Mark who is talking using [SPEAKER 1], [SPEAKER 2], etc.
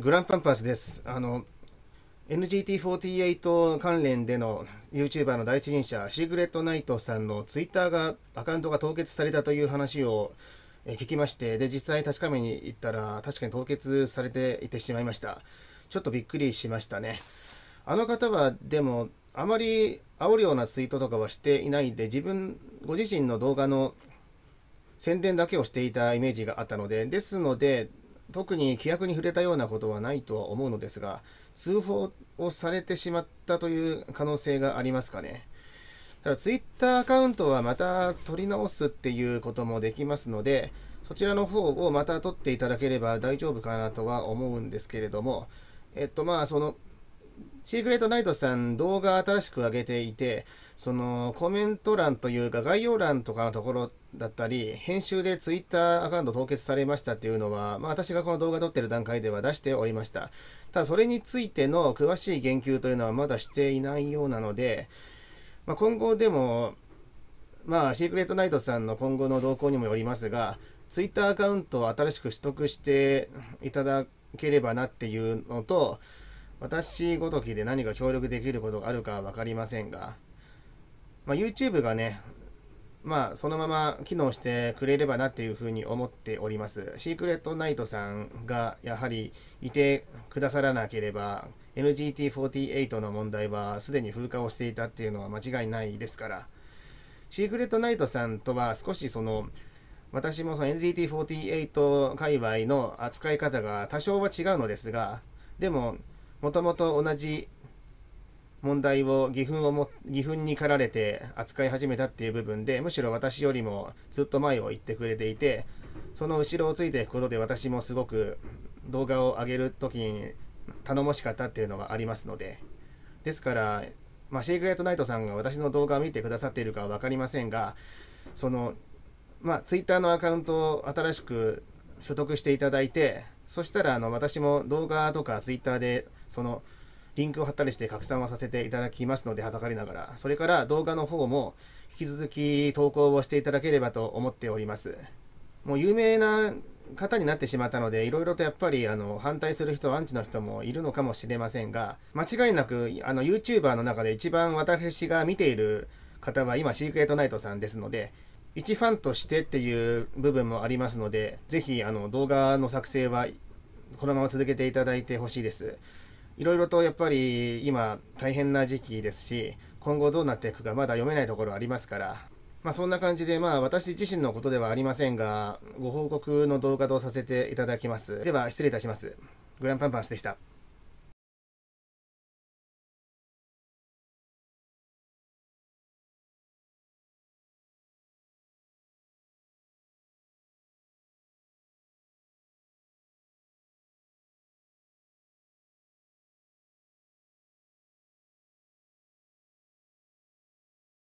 [SPEAKER 1] グランパンパスです。あの、NGT48 関連での YouTuber の第一人者、シークレットナイトさんの Twitter が、アカウントが凍結されたという話を聞きまして、で、実際確かめに行ったら、確かに凍結されていてしまいました。ちょっとびっくりしましたね。あの方は、でも、あまり煽るようなツイートとかはしていないで、自分、ご自身の動画の宣伝だけをしていたイメージがあったので、ですので、特に規約に触れたようなことはないとは思うのですが、通報をされてしまったという可能性がありますかね。ただ、ツイッターアカウントはまた取り直すっていうこともできますので、そちらの方をまた取っていただければ大丈夫かなとは思うんですけれども、えっと、まあ、その、シークレットナイトさん動画新しく上げていて、そのコメント欄というか概要欄とかのところだったり、編集で Twitter アカウント凍結されましたっていうのは、まあ私がこの動画撮ってる段階では出しておりました。ただそれについての詳しい言及というのはまだしていないようなので、まあ、今後でも、まあシークレットナイトさんの今後の動向にもよりますが、Twitter アカウントを新しく取得していただければなっていうのと、私ごときで何か協力できることがあるかは分かりませんが、まあ、YouTube がね、まあ、そのまま機能してくれればなっていうふうに思っております。シークレットナイトさんがやはりいてくださらなければ、NGT48 の問題はすでに風化をしていたっていうのは間違いないですから、シークレットナイトさんとは少しその、私もその NGT48 界隈の扱い方が多少は違うのですが、でも、もともと同じ問題を義憤をも義憤に駆られて扱い始めたっていう部分でむしろ私よりもずっと前を行ってくれていてその後ろをついていくことで私もすごく動画を上げる時に頼もしかったっていうのがありますのでですから、まあ、シークレットナイトさんが私の動画を見てくださっているかは分かりませんがそのまあ Twitter のアカウントを新しく所得していただいてそしたらあの私も動画とか twitter でそのリンクを貼ったりして拡散はさせていただきますので、はばかりながら。それから動画の方も引き続き投稿をしていただければと思っております。もう有名な方になってしまったので、いろいろとやっぱりあの反対する人、アンチの人もいるのかもしれませんが、間違いなくあの YouTuber の中で一番私が見ている方は今、シークレットナイトさんですので、一ファンとしてっていう部分もありますので、ぜひあの動画の作成はこのまま続けていただいてほしいです。いろいろとやっぱり今大変な時期ですし、今後どうなっていくかまだ読めないところありますから、まあそんな感じでまあ私自身のことではありませんが、ご報告の動画とさせていただきます。では失礼いたします。グランパンパンスでした。